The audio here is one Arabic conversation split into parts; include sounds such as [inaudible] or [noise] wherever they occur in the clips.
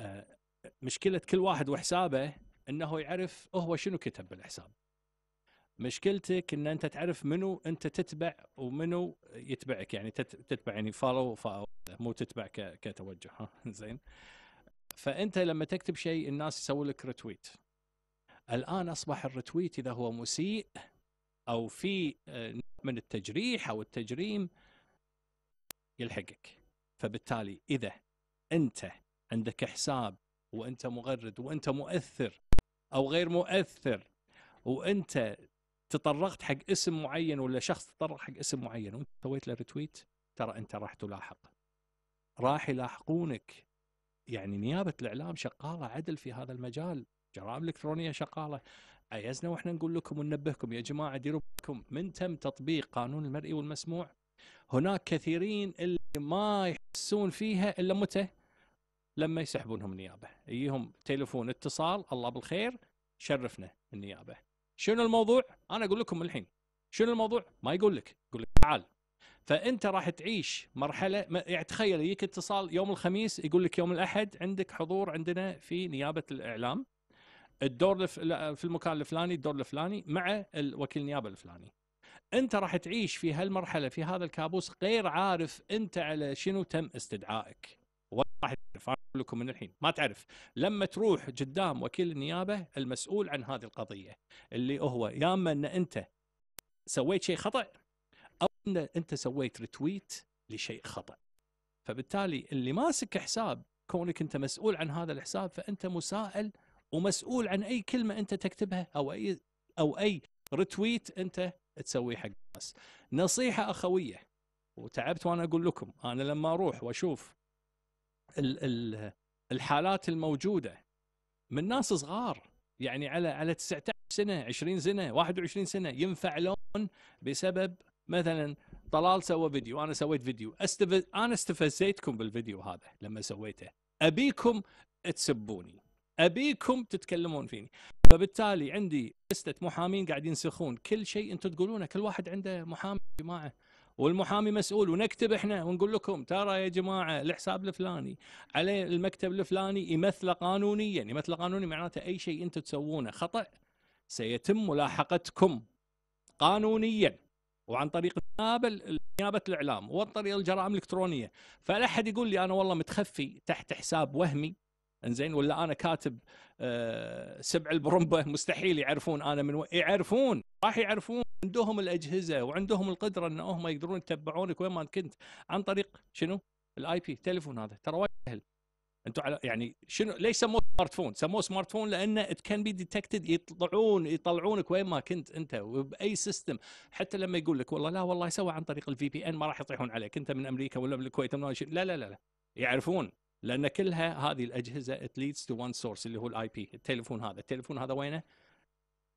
آه، مشكله كل واحد وحسابه انه يعرف هو شنو كتب بالحساب مشكلتك ان انت تعرف منو انت تتبع ومنو يتبعك يعني تتبع يعني فولو مو تتبع كتوجه ها زين فانت لما تكتب شيء الناس يسوي لك رتويت الان اصبح الرتويت اذا هو مسيء او في آه، من التجريح او التجريم يلحقك فبالتالي اذا انت عندك حساب وانت مغرد وانت مؤثر او غير مؤثر وانت تطرقت حق اسم معين ولا شخص تطرق حق اسم معين وانت سويت له ريتويت ترى انت راح تلاحق راح يلاحقونك يعني نيابه الاعلام شغاله عدل في هذا المجال جرائم الكترونيه شغاله عيزنا واحنا نقول لكم وننبهكم يا جماعه ديروا بالكم من تم تطبيق قانون المرئي والمسموع هناك كثيرين اللي ما يحسون فيها الا متى لما يسحبونهم النيابه يجيهم تليفون اتصال الله بالخير شرفنا النيابه شنو الموضوع انا اقول لكم الحين شنو الموضوع ما يقول لك يقول لك تعال فانت راح تعيش مرحله يعني تخيل يجيك اتصال يوم الخميس يقول لك يوم الاحد عندك حضور عندنا في نيابه الاعلام الدور في المكان الفلاني الدور الفلاني مع وكيل النيابه الفلاني انت راح تعيش في هالمرحله في هذا الكابوس غير عارف انت على شنو تم استدعائك راح لكم من الحين ما تعرف لما تروح قدام وكيل النيابه المسؤول عن هذه القضيه اللي هو يا اما ان انت سويت شيء خطا او ان انت سويت ريتويت لشيء خطا فبالتالي اللي ماسك حساب كونك انت مسؤول عن هذا الحساب فانت مسائل ومسؤول عن اي كلمه انت تكتبها او اي او اي ريتويت انت تسويه حق الناس نصيحه اخويه وتعبت وانا اقول لكم انا لما اروح واشوف الحالات الموجوده من ناس صغار يعني على على 19 سنه 20 سنه 21 سنه ينفعلون بسبب مثلا طلال سوى فيديو انا سويت فيديو استفز... انا استفزيتكم بالفيديو هذا لما سويته ابيكم تسبوني ابيكم تتكلمون فيني فبالتالي عندي لسته محامين قاعدين ينسخون كل شيء انتم تقولونه كل واحد عنده محامي معه والمحامي مسؤول ونكتب احنا ونقول لكم ترى يا جماعه الحساب الفلاني عليه المكتب الفلاني يمثله قانونيا يمثله قانوني معناته اي شيء انتم تسوونه خطا سيتم ملاحقتكم قانونيا وعن طريق نيابه نيابه الاعلام وعن طريق الجرائم الالكترونيه فلا احد يقول لي انا والله متخفي تحت حساب وهمي انزين ولا انا كاتب آه، سبع البرمبه [laughs] مستحيل يعرفون انا من وين يعرفون راح يعرفون عندهم الاجهزه وعندهم القدره ان هم يقدرون يتبعونك وين ما كنت عن طريق شنو؟ الاي بي تليفون هذا ترى وايد سهل انتم على يعني شنو ليش سموه سمارت فون؟ سموه سمارت فون لانه ات كان بي ديتكتد يطلعون يطلعونك وين ما كنت انت وباي سيستم حتى لما يقول لك والله لا والله سوى عن طريق الفي بي ان ما راح يطيحون عليك انت من امريكا ولا من الكويت ولا لا لا لا, لا. يعرفون لان كلها هذه الاجهزه ات ليدز تو وان سورس اللي هو الاي بي التليفون هذا التليفون هذا وينه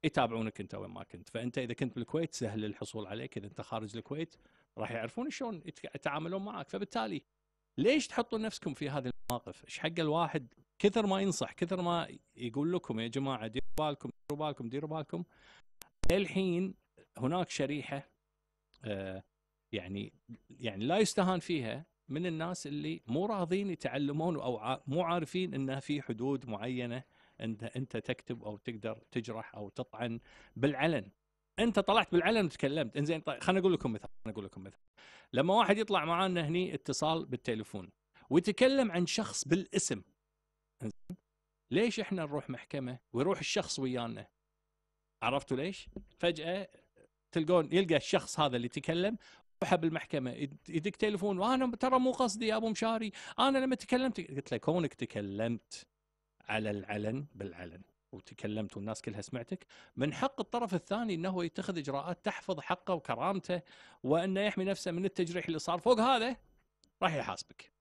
يتابعونك انت وين ما كنت فانت اذا كنت بالكويت سهل الحصول عليك اذا انت خارج الكويت راح يعرفون شلون يتعاملون معك فبالتالي ليش تحطون نفسكم في هذه المواقف ايش حق الواحد كثر ما ينصح كثر ما يقول لكم يا جماعه ديروا بالكم ديروا بالكم ديروا بالكم الحين هناك شريحه آه يعني يعني لا يستهان فيها من الناس اللي مو راضين يتعلمون او مو عارفين انه في حدود معينه انت انت تكتب او تقدر تجرح او تطعن بالعلن انت طلعت بالعلن وتكلمت انزين طيب خليني اقول لكم مثال خليني اقول لكم مثال لما واحد يطلع معانا هني اتصال بالتليفون ويتكلم عن شخص بالاسم انزين ليش احنا نروح محكمه ويروح الشخص ويانا عرفتوا ليش فجاه تلقون يلقى الشخص هذا اللي تكلم اصبحه بالمحكمه يدق تليفون وانا ترى مو قصدي يا ابو مشاري انا لما تكلمت قلت له كونك تكلمت على العلن بالعلن وتكلمت والناس كلها سمعتك من حق الطرف الثاني انه يتخذ اجراءات تحفظ حقه وكرامته وانه يحمي نفسه من التجريح اللي صار فوق هذا راح يحاسبك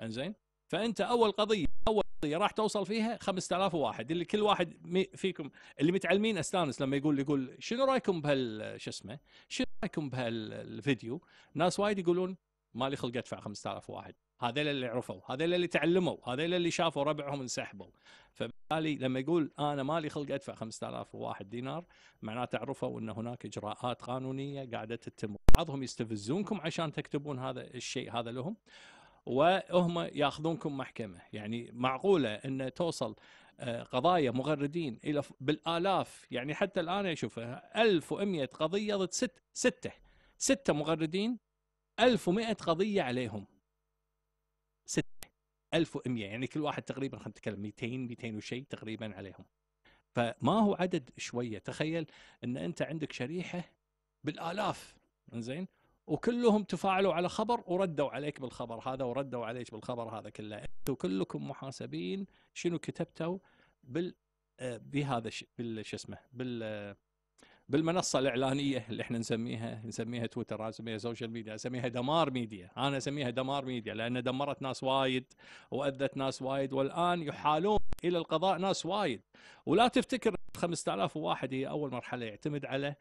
انزين فانت اول قضيه اول طيب، راح توصل فيها 5000 واحد اللي كل واحد فيكم اللي متعلمين استانس لما يقول يقول شنو رايكم بهال شو اسمه شنو رايكم بهالفيديو ناس وايد يقولون ما لي خلق ادفع 5000 واحد هذيل اللي عرفوا هذيل اللي تعلموا هذيل اللي شافوا ربعهم انسحبوا فبالتالي لما يقول انا ما لي خلق ادفع 5000 واحد دينار معناته عرفوا ان هناك اجراءات قانونيه قاعده تتم بعضهم يستفزونكم عشان تكتبون هذا الشيء هذا لهم وهم ياخذونكم محكمه يعني معقوله ان توصل آه، قضايا مغردين الى بالالاف يعني حتى الان اشوفها 1100 قضيه ضد ست سته سته مغردين 1100 قضيه عليهم سته 1100 يعني كل واحد تقريبا خلينا نتكلم 200 200 وشيء تقريبا عليهم فما هو عدد شويه تخيل ان انت عندك شريحه بالالاف زين وكلهم تفاعلوا على خبر وردوا عليك بالخبر هذا وردوا عليك بالخبر هذا كله انتم كلكم محاسبين شنو كتبتوا بال آه، بهذا بال شو اسمه بال آه، بالمنصه الاعلانيه اللي احنا نسميها نسميها تويتر انا اسميها سوشيال ميديا اسميها دمار ميديا انا اسميها دمار ميديا لان دمرت ناس وايد واذت ناس وايد والان يحالون الى القضاء ناس وايد ولا تفتكر 5000 واحد هي اول مرحله يعتمد على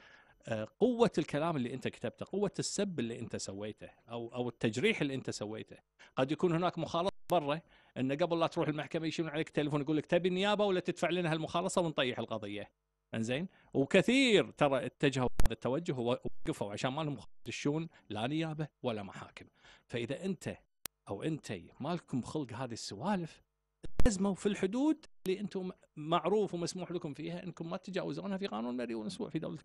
آه، قوة الكلام اللي أنت كتبته قوة السب اللي أنت سويته أو أو التجريح اللي أنت سويته قد يكون هناك مخالطة برا أن قبل لا تروح المحكمة يشيلون عليك التليفون يقول لك تبي النيابة ولا تدفع لنا هالمخالصة ونطيح القضية انزين وكثير ترى اتجهوا هذا التوجه ووقفوا عشان ما لهم يدشون لا نيابه ولا محاكم فاذا انت او انتي ما لكم خلق هذه السوالف التزموا في الحدود اللي انتم معروف ومسموح لكم فيها انكم ما تتجاوزونها في قانون مريون ونسوع في دوله